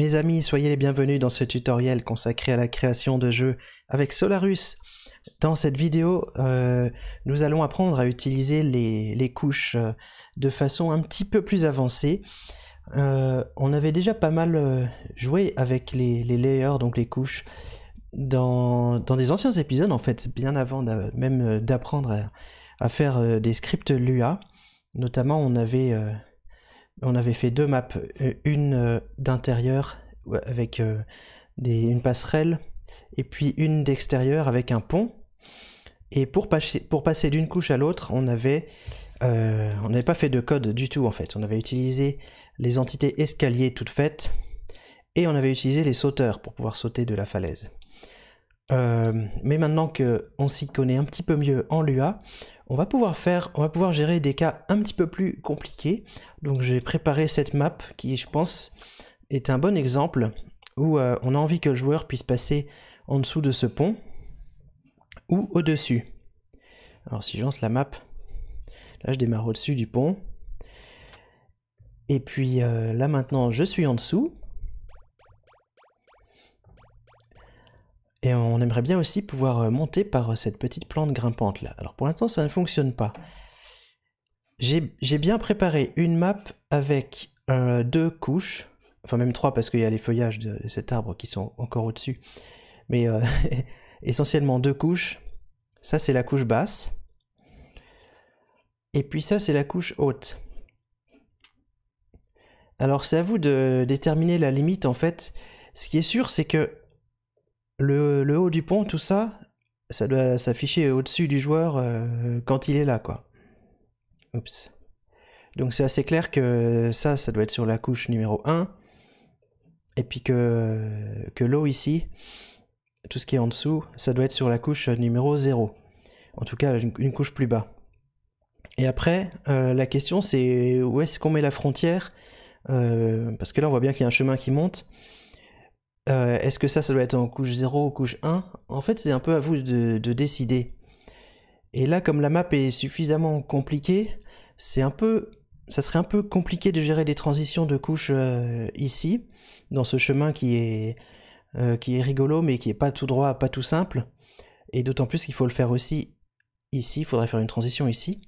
Mes amis, soyez les bienvenus dans ce tutoriel consacré à la création de jeux avec Solarus. Dans cette vidéo, euh, nous allons apprendre à utiliser les, couches euh, de façon un petit peu plus avancée. Euh, on avait déjà pas mal joué avec les, layers, donc les couches, dans, des anciens épisodes, en fait, bien avant même d'apprendre à, faire des scripts Lua. Notamment, on avait on avait fait deux maps, euh, une euh, d'intérieur euh, avec une passerelle et puis une d'extérieur avec un pont. Et pour, passer, d'une couche à l'autre, on avait on n'avait pas fait de code du tout en fait. On avait utilisé les entités escaliers toutes faites et on avait utilisé les sauteurs pour pouvoir sauter de la falaise. Euh, mais maintenant qu'on s'y connaît un petit peu mieux en Lua, on va pouvoir faire, on va pouvoir gérer des cas un petit peu plus compliqués. Donc j'ai préparé cette map qui, je pense, est un bon exemple où euh, on a envie que le joueur puisse passer en dessous de ce pont ou au-dessus. Alors si je lance la map, là je démarre au-dessus du pont. Et puis euh, là maintenant je suis en dessous. Et on aimerait bien aussi pouvoir euh, monter par euh, cette petite plante grimpante là. Alors pour l'instant ça ne fonctionne pas. J'ai bien préparé une map avec euh, deux couches, enfin même trois parce qu'il y a les feuillages de cet arbre qui sont encore au-dessus, mais essentiellement deux couches. Ça c'est la couche basse, et puis ça c'est la couche haute. Alors c'est à vous de déterminer la limite en fait. Ce qui est sûr c'est que le, haut du pont, tout ça, ça doit s'afficher au-dessus du joueur euh, quand il est là, quoi. Donc c'est assez clair que ça, ça doit être sur la couche numéro 1. Et puis que, l'eau ici, tout ce qui est en dessous, ça doit être sur la couche numéro 0. En tout cas, une, couche plus bas. Et après, euh, la question c'est où est-ce qu'on met la frontière euh, Parce que là, on voit bien qu'il y a un chemin qui monte. Euh, est-ce que ça, ça doit être en couche 0 ou couche 1 En fait, c'est un peu à vous de, décider. Et là, comme la map est suffisamment compliquée, c'est un peu, ça serait un peu compliqué de gérer des transitions de couches euh, ici, dans ce chemin qui est, euh, qui est rigolo, mais qui n'est pas tout droit, pas tout simple. Et d'autant plus qu'il faut le faire aussi ici, il faudrait faire une transition ici.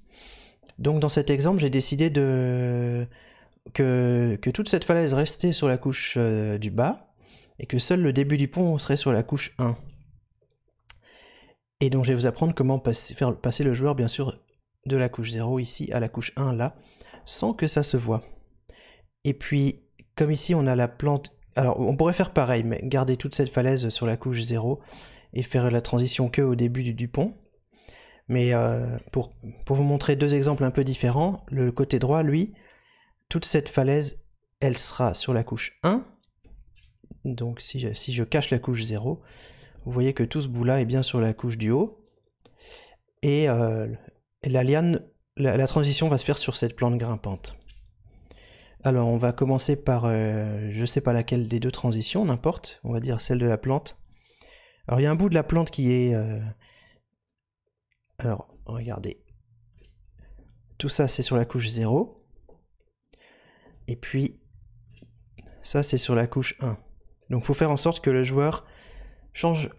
Donc dans cet exemple, j'ai décidé que, que toute cette falaise restait sur la couche du bas, et que seul le début du pont serait sur la couche 1. Et donc je vais vous apprendre comment passer, faire passer le joueur, bien sûr, de la couche 0 ici à la couche 1 là, sans que ça se voit. Et puis, comme ici on a la plante... Alors on pourrait faire pareil, mais garder toute cette falaise sur la couche 0 et faire la transition que au début du, pont. Mais euh, pour, pour vous montrer deux exemples un peu différents, le côté droit, lui, toute cette falaise, elle sera sur la couche 1, donc si je, cache la couche 0, vous voyez que tout ce bout-là est bien sur la couche du haut. Et euh, la, liane, la, transition va se faire sur cette plante grimpante. Alors on va commencer par, euh, je ne sais pas laquelle des deux transitions, n'importe, on va dire celle de la plante. Alors il y a un bout de la plante qui est... Euh, alors regardez, tout ça c'est sur la couche 0. Et puis ça c'est sur la couche 1. Donc il faut faire en sorte que le joueur change,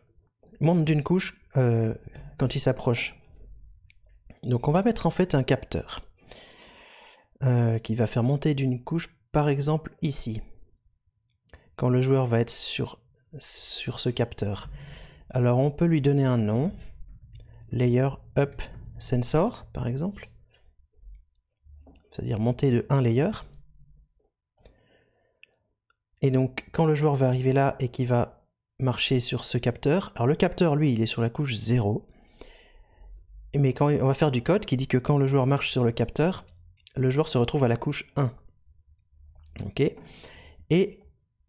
monte d'une couche euh, quand il s'approche. Donc on va mettre en fait un capteur euh, qui va faire monter d'une couche par exemple ici. Quand le joueur va être sur, sur ce capteur. Alors on peut lui donner un nom, layer up sensor par exemple, c'est-à-dire monter de un layer. Et donc, quand le joueur va arriver là et qu'il va marcher sur ce capteur, alors le capteur, lui, il est sur la couche 0. Mais quand on va faire du code qui dit que quand le joueur marche sur le capteur, le joueur se retrouve à la couche 1. OK Et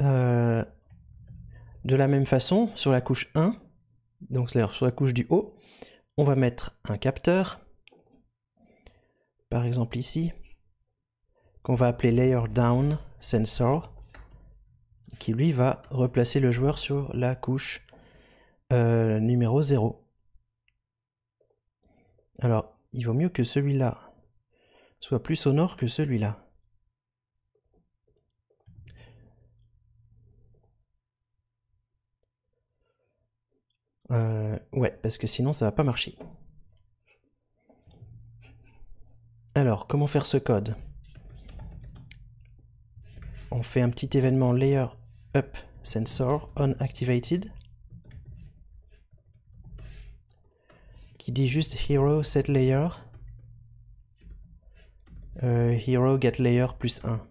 euh, de la même façon, sur la couche 1, donc c'est-à-dire sur la couche du haut, on va mettre un capteur, par exemple ici, qu'on va appeler layer down sensor qui lui va replacer le joueur sur la couche euh, numéro 0. Alors, il vaut mieux que celui-là soit plus sonore que celui-là. Euh, ouais, parce que sinon ça va pas marcher. Alors, comment faire ce code On fait un petit événement layer up sensor on qui dit juste hero set layer euh, hero get layer plus 1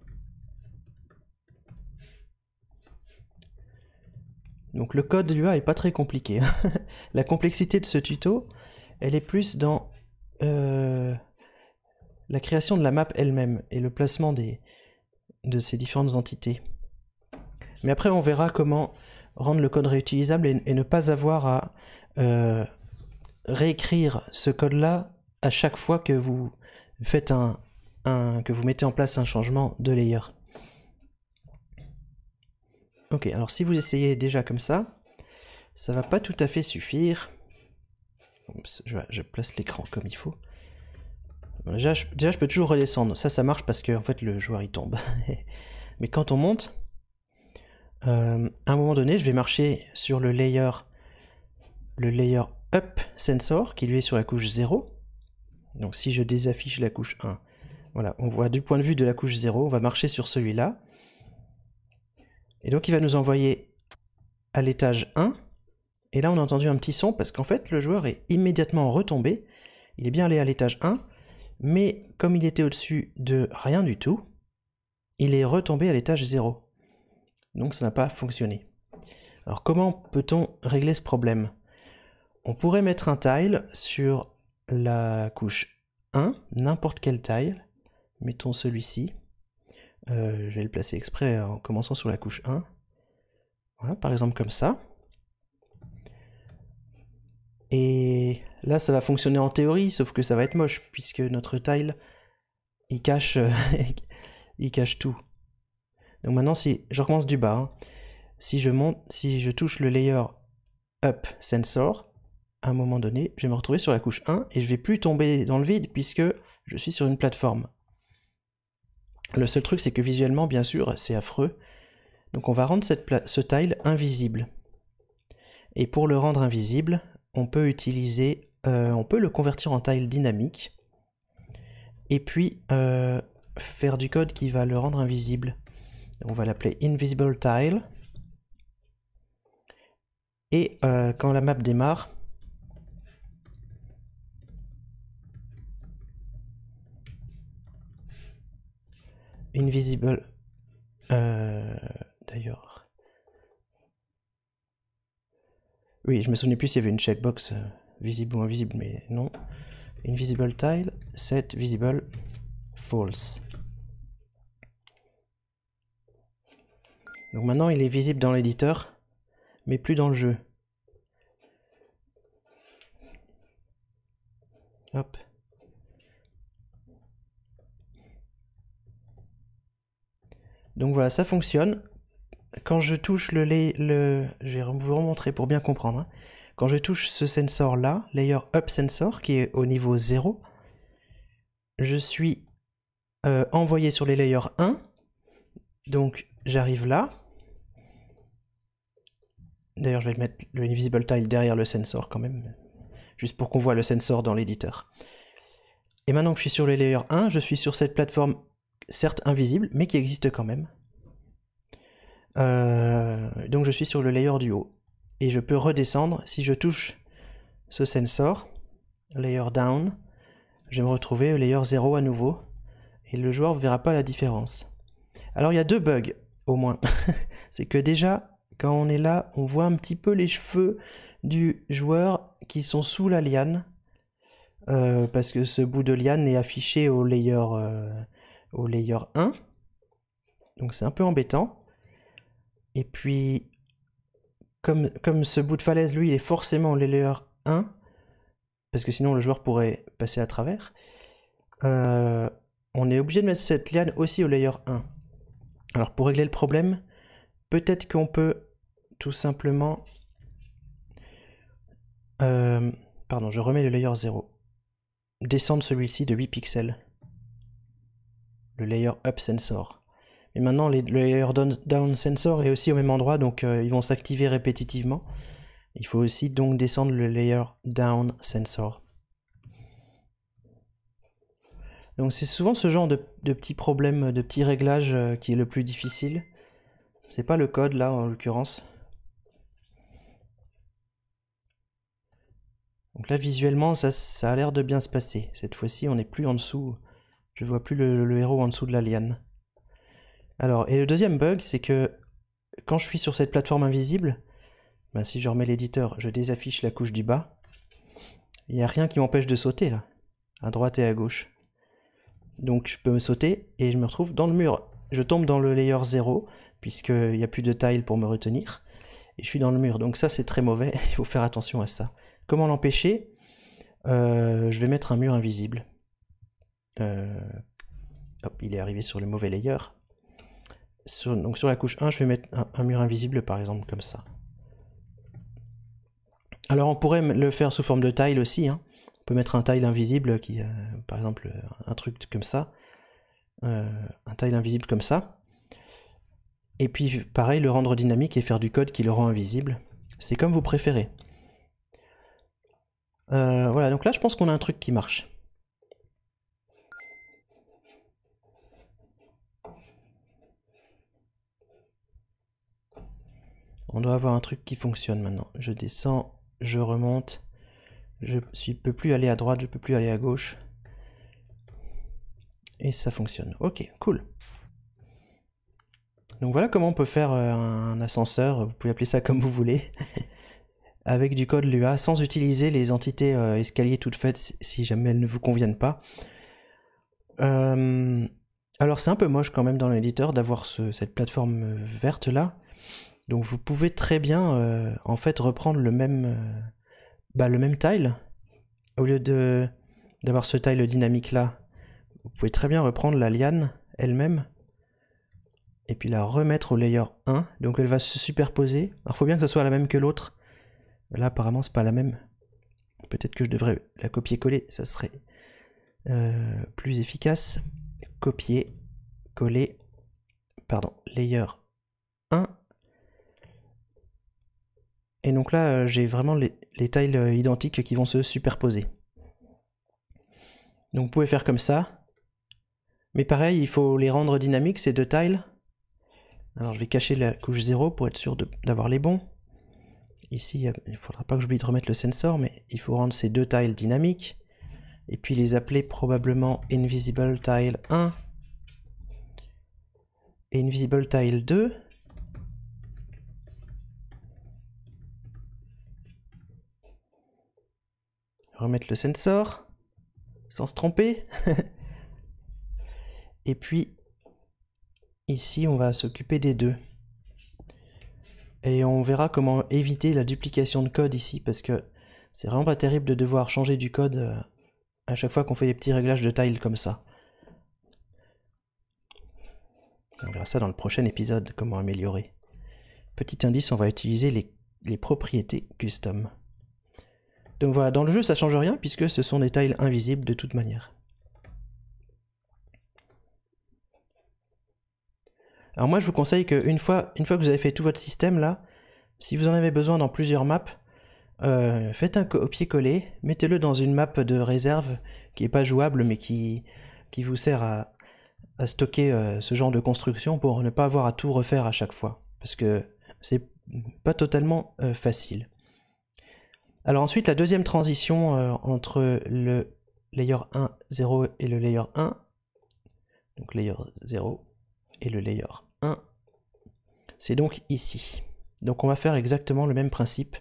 donc le code l'UA est pas très compliqué hein. la complexité de ce tuto elle est plus dans euh, la création de la map elle-même et le placement des, de ces différentes entités mais après, on verra comment rendre le code réutilisable et, ne pas avoir à euh, réécrire ce code-là à chaque fois que vous faites un, que vous mettez en place un changement de layer. Ok, alors si vous essayez déjà comme ça, ça va pas tout à fait suffire. je, place l'écran comme il faut. Déjà je, peux toujours redescendre. Ça, ça marche parce que fait, le joueur il tombe. Mais quand on monte, euh, à un moment donné, je vais marcher sur le layer, le layer up sensor qui lui est sur la couche 0. Donc si je désaffiche la couche 1, voilà, on voit du point de vue de la couche 0, on va marcher sur celui-là. Et donc il va nous envoyer à l'étage 1. Et là on a entendu un petit son parce qu'en fait le joueur est immédiatement retombé. Il est bien allé à l'étage 1, mais comme il était au-dessus de rien du tout, il est retombé à l'étage 0. Donc ça n'a pas fonctionné. Alors comment peut-on régler ce problème On pourrait mettre un tile sur la couche 1, n'importe quelle tile. Mettons celui-ci. Euh, je vais le placer exprès en commençant sur la couche 1. Voilà, par exemple comme ça. Et là, ça va fonctionner en théorie, sauf que ça va être moche, puisque notre tile, il cache, il cache tout. Donc maintenant, si je recommence du bas, hein, si je monte, si je touche le layer up sensor, à un moment donné, je vais me retrouver sur la couche 1 et je vais plus tomber dans le vide puisque je suis sur une plateforme. Le seul truc, c'est que visuellement, bien sûr, c'est affreux. Donc on va rendre cette ce tile invisible. Et pour le rendre invisible, on peut utiliser, euh, on peut le convertir en tile dynamique et puis euh, faire du code qui va le rendre invisible on va l'appeler invisible tile. Et euh, quand la map démarre, invisible euh, d'ailleurs oui je me souvenais plus s'il y avait une checkbox euh, visible ou invisible mais non invisible tile set visible false Donc maintenant, il est visible dans l'éditeur, mais plus dans le jeu. Donc voilà, ça fonctionne. Quand je touche le... le je vais vous remontrer pour bien comprendre. Hein. Quand je touche ce sensor-là, Layer Up Sensor, qui est au niveau 0, je suis euh, envoyé sur les layers 1. Donc j'arrive là. D'ailleurs, je vais mettre le invisible tile derrière le sensor quand même, juste pour qu'on voit le sensor dans l'éditeur. Et maintenant que je suis sur le layer 1, je suis sur cette plateforme certes invisible, mais qui existe quand même. Euh, donc je suis sur le layer du haut. Et je peux redescendre si je touche ce sensor, layer down, je vais me retrouver au layer 0 à nouveau. Et le joueur ne verra pas la différence. Alors il y a deux bugs, au moins. C'est que déjà, quand on est là, on voit un petit peu les cheveux du joueur qui sont sous la liane. Euh, parce que ce bout de liane est affiché au layer, euh, au layer 1. Donc c'est un peu embêtant. Et puis, comme, comme ce bout de falaise, lui, il est forcément au layer 1, parce que sinon le joueur pourrait passer à travers, euh, on est obligé de mettre cette liane aussi au layer 1. Alors pour régler le problème, Peut-être qu'on peut tout simplement... Euh, pardon, je remets le layer 0. Descendre celui-ci de 8 pixels. Le layer up sensor. Et maintenant, le layer down, sensor est aussi au même endroit, donc euh, ils vont s'activer répétitivement. Il faut aussi donc descendre le layer down sensor. Donc c'est souvent ce genre de, petits problèmes, de petits réglages euh, qui est le plus difficile. C'est pas le code là en l'occurrence. Donc là visuellement ça, a l'air de bien se passer. Cette fois-ci on n'est plus en dessous. Je vois plus le, héros en dessous de la liane. Alors, et le deuxième bug, c'est que quand je suis sur cette plateforme invisible, bah, si je remets l'éditeur, je désaffiche la couche du bas. Il n'y a rien qui m'empêche de sauter là, à droite et à gauche. Donc je peux me sauter et je me retrouve dans le mur. Je tombe dans le layer 0, puisqu'il n'y a plus de tile pour me retenir, et je suis dans le mur. Donc ça, c'est très mauvais, il faut faire attention à ça. Comment l'empêcher euh, Je vais mettre un mur invisible. Euh, hop, il est arrivé sur le mauvais layer. Sur, donc sur la couche 1, je vais mettre un, mur invisible, par exemple, comme ça. Alors on pourrait le faire sous forme de tile aussi. Hein. On peut mettre un tile invisible, qui, euh, par exemple, un truc comme ça. un tile invisible comme ça. Et puis pareil, le rendre dynamique et faire du code qui le rend invisible. C'est comme vous préférez. Euh, voilà, donc là je pense qu'on a un truc qui marche. On doit avoir un truc qui fonctionne maintenant. Je descends, je remonte. Je ne peux plus aller à droite, je peux plus aller à gauche. Et ça fonctionne. Ok, cool. Donc voilà comment on peut faire euh, un ascenseur, vous pouvez appeler ça comme vous voulez, avec du code Lua, sans utiliser les entités euh, escalier toutes faites si jamais elles ne vous conviennent pas. Euh, alors c'est un peu moche quand même dans l'éditeur d'avoir cette plateforme verte là. Donc vous pouvez très bien en fait reprendre le même, bah, le même tile. Au lieu d'avoir ce tile dynamique là, vous pouvez très bien reprendre la liane elle-même et puis la remettre au layer 1. Donc elle va se superposer. Alors faut bien que ce soit la même que l'autre. Là apparemment c'est pas la même. Peut-être que je devrais la copier-coller, ça serait euh, plus efficace. Copier, coller, pardon, layer 1. Et donc là, euh, j'ai vraiment les, les, tiles euh, identiques qui vont se superposer. Donc vous pouvez faire comme ça. Mais pareil, il faut les rendre dynamiques, ces deux tiles. Alors je vais cacher la couche 0 pour être sûr d'avoir les bons. Ici, euh, il ne faudra pas que j'oublie de remettre le sensor, mais il faut rendre ces deux tiles dynamiques. Et puis les appeler probablement invisible tile 1 et invisible tile 2. Remettre le sensor sans se tromper. et puis Ici, on va s'occuper des deux. Et on verra comment éviter la duplication de code ici, parce que c'est vraiment pas terrible de devoir changer du code euh, à chaque fois qu'on fait des petits réglages de taille comme ça. On verra ça dans le prochain épisode, comment améliorer. Petit indice, on va utiliser les, les propriétés custom. Donc voilà, dans le jeu ça change rien puisque ce sont des tiles invisibles de toute manière. Alors moi je vous conseille qu'une fois, une fois que vous avez fait tout votre système là, si vous en avez besoin dans plusieurs maps, euh, faites un copier-coller, mettez-le dans une map de réserve qui n'est pas jouable mais qui, qui vous sert à, stocker euh, ce genre de construction pour ne pas avoir à tout refaire à chaque fois. Parce que c'est pas totalement euh, facile. Alors ensuite, la deuxième transition entre le layer 1, 0 et le layer 1, donc layer 0 et le layer c'est donc ici. Donc on va faire exactement le même principe.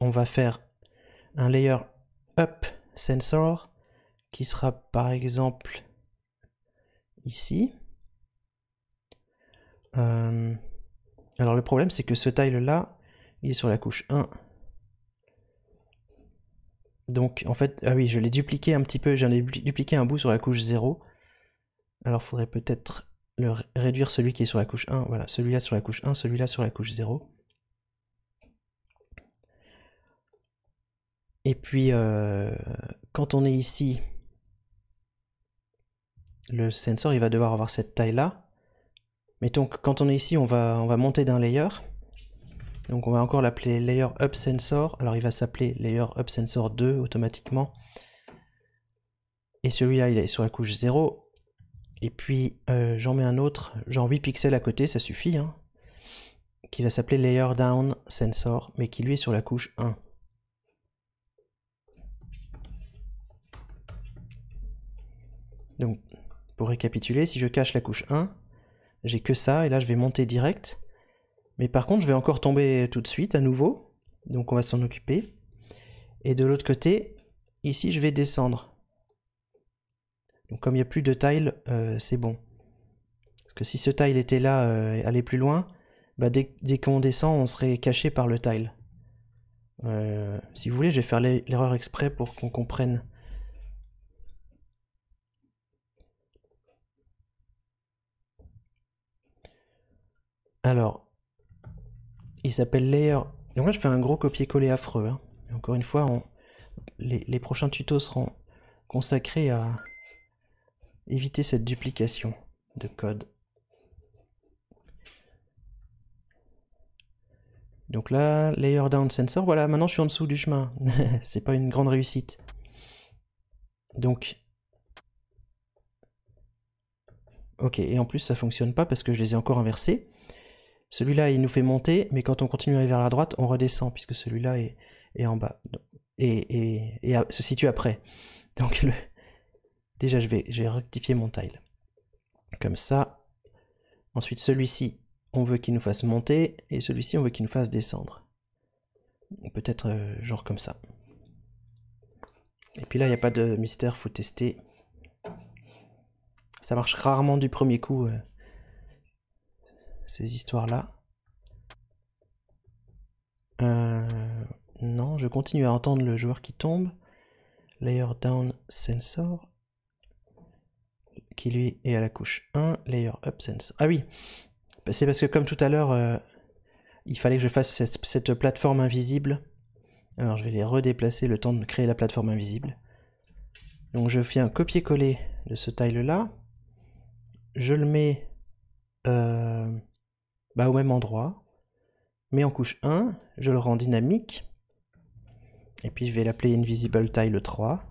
On va faire un layer up sensor qui sera par exemple ici. Euh, alors le problème c'est que ce tile là, il est sur la couche 1. Donc en fait, ah oui, je l'ai dupliqué un petit peu, j'en ai dupliqué un bout sur la couche 0. Alors faudrait peut-être le réduire celui qui est sur la couche 1, voilà, celui-là sur la couche 1, celui-là sur la couche 0. Et puis, euh, quand on est ici, le sensor, il va devoir avoir cette taille-là. Mais donc, quand on est ici, on va, on va monter d'un layer. Donc, on va encore l'appeler layer up sensor. Alors, il va s'appeler layer up sensor 2 automatiquement. Et celui-là, il est sur la couche 0. Et puis euh, j'en mets un autre, genre 8 pixels à côté, ça suffit, hein. qui va s'appeler Layer Down Sensor, mais qui lui est sur la couche 1. Donc pour récapituler, si je cache la couche 1, j'ai que ça, et là je vais monter direct. Mais par contre, je vais encore tomber tout de suite à nouveau, donc on va s'en occuper. Et de l'autre côté, ici je vais descendre. Donc comme il n'y a plus de tile, euh, c'est bon. Parce que si ce tile était là, euh, et aller plus loin, bah, dès, qu'on descend, on serait caché par le tile. Euh, si vous voulez, je vais faire l'erreur exprès pour qu'on comprenne. Alors, il s'appelle Layer. Donc là, je fais un gros copier-coller affreux. Hein. Encore une fois, les prochains tutos seront consacrés à, éviter cette duplication de code. Donc là, layer down sensor, voilà, maintenant je suis en dessous du chemin. c'est pas une grande réussite. Donc, ok, et en plus ça fonctionne pas parce que je les ai encore inversés. Celui-là, il nous fait monter, mais quand on continue à aller vers la droite, on redescend puisque celui-là est, en bas et, et, se situe après. Donc le, Déjà, je vais, mon tile. Comme ça. Ensuite, celui-ci, on veut qu'il nous fasse monter. Et celui-ci, on veut qu'il nous fasse descendre. Peut-être euh, genre comme ça. Et puis là, il n'y a pas de mystère, faut tester. Ça marche rarement du premier coup, euh, ces histoires-là. Euh, non, je continue à entendre le joueur qui tombe. Layer down sensor qui lui est à la couche 1, layer up sense. Ah oui, c'est parce que comme tout à l'heure, euh, il fallait que je fasse cette, plateforme invisible. Alors je vais les redéplacer le temps de créer la plateforme invisible. Donc je fais un copier-coller de ce tile là. Je le mets euh, bah, au même endroit. Mais en couche 1, je le rends dynamique. Et puis je vais l'appeler invisible tile 3.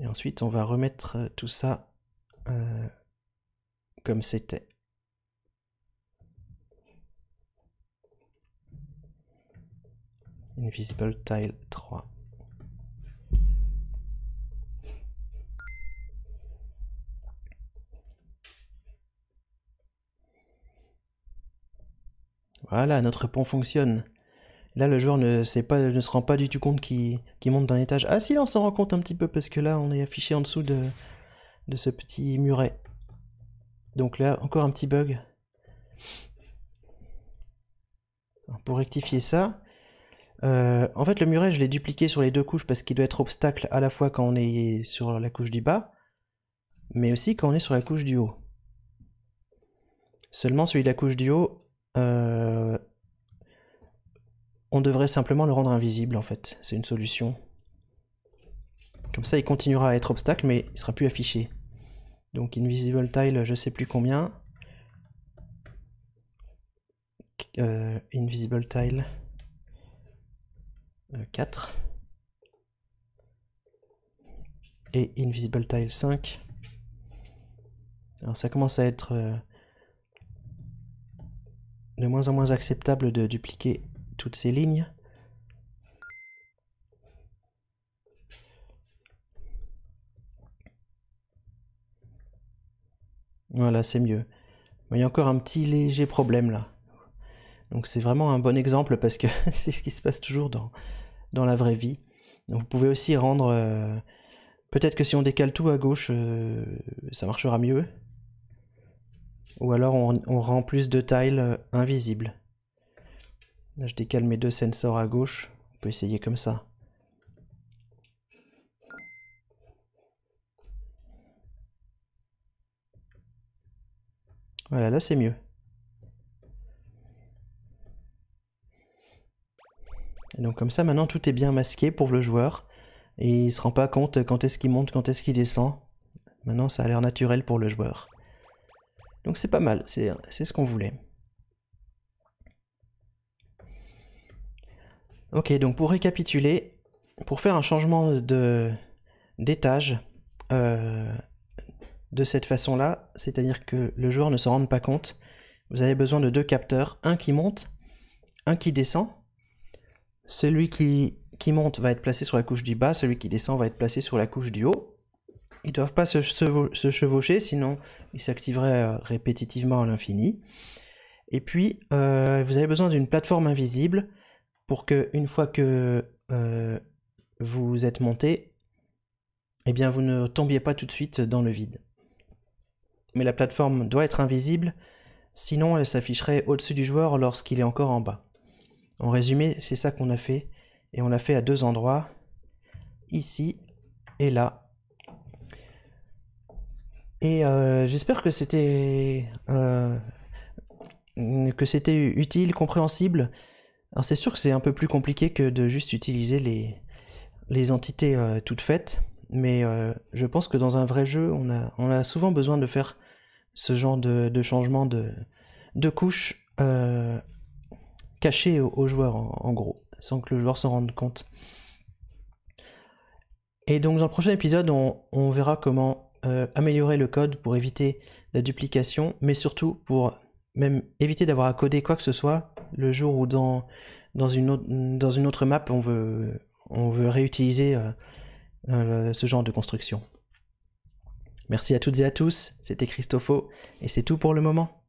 Et ensuite, on va remettre euh, tout ça euh, comme c'était. Invisible Tile 3. Voilà, notre pont fonctionne. Là, le joueur ne, pas, ne se rend pas du tout compte qu'il monte d'un étage. Ah si, on s'en rend compte un petit peu parce que là, on est affiché en dessous de, ce petit muret. Donc là, encore un petit bug. Pour rectifier ça, euh, en fait, le muret, je l'ai dupliqué sur les deux couches parce qu'il doit être obstacle à la fois quand on est sur la couche du bas, mais aussi quand on est sur la couche du haut. Seulement, celui de la couche du haut, euh, on devrait simplement le rendre invisible en fait, c'est une solution. Comme ça il continuera à être obstacle mais il sera plus affiché. Donc invisible tile je sais plus combien. Euh, invisible tile 4 euh, et invisible tile 5 alors ça commence à être euh, de moins en moins acceptable de dupliquer toutes ces lignes. Voilà, c'est mieux. il y a encore un petit léger problème là. Donc c'est vraiment un bon exemple parce que c'est ce qui se passe toujours dans, la vraie vie. vous pouvez aussi rendre... Euh, peut-être que si on décale tout à gauche, euh, ça marchera mieux. Ou alors on, on rend plus de tiles euh, invisibles. Là, je décale mes deux sensors à gauche. On peut essayer comme ça. Voilà, là c'est mieux. Et donc comme ça, maintenant tout est bien masqué pour le joueur. Et il se rend pas compte quand est-ce qu'il monte, quand est-ce qu'il descend. Maintenant ça a l'air naturel pour le joueur. Donc c'est pas mal, c'est ce qu'on voulait. Ok, donc pour récapituler, pour faire un changement de d'étage euh, de cette façon-là, c'est-à-dire que le joueur ne s'en rende pas compte, vous avez besoin de deux capteurs, un qui monte, un qui descend. Celui qui, monte va être placé sur la couche du bas, celui qui descend va être placé sur la couche du haut. Ils ne doivent pas se, chevaucher, sinon ils s'activeraient euh, répétitivement à l'infini. Et puis, euh, vous avez besoin d'une plateforme invisible pour que une fois que euh, vous êtes monté, eh bien vous ne tombiez pas tout de suite dans le vide. Mais la plateforme doit être invisible, sinon elle s'afficherait au-dessus du joueur lorsqu'il est encore en bas. En résumé, c'est ça qu'on a fait, et on l'a fait à deux endroits, ici et là. Et euh, j'espère que c'était euh, que c'était utile, compréhensible. Alors c'est sûr que c'est un peu plus compliqué que de juste utiliser les, les entités euh, toutes faites, mais euh, je pense que dans un vrai jeu, on a, on a souvent besoin de faire ce genre de, changement de, de couche euh, caché au, joueur, en, gros, sans que le joueur s'en rende compte. Et donc dans le prochain épisode, on, on verra comment euh, améliorer le code pour éviter la duplication, mais surtout pour même éviter d'avoir à coder quoi que ce soit le jour où dans, une, autre, dans une autre map on veut, on veut réutiliser euh, euh, ce genre de construction. Merci à toutes et à tous, c'était Christopho et c'est tout pour le moment.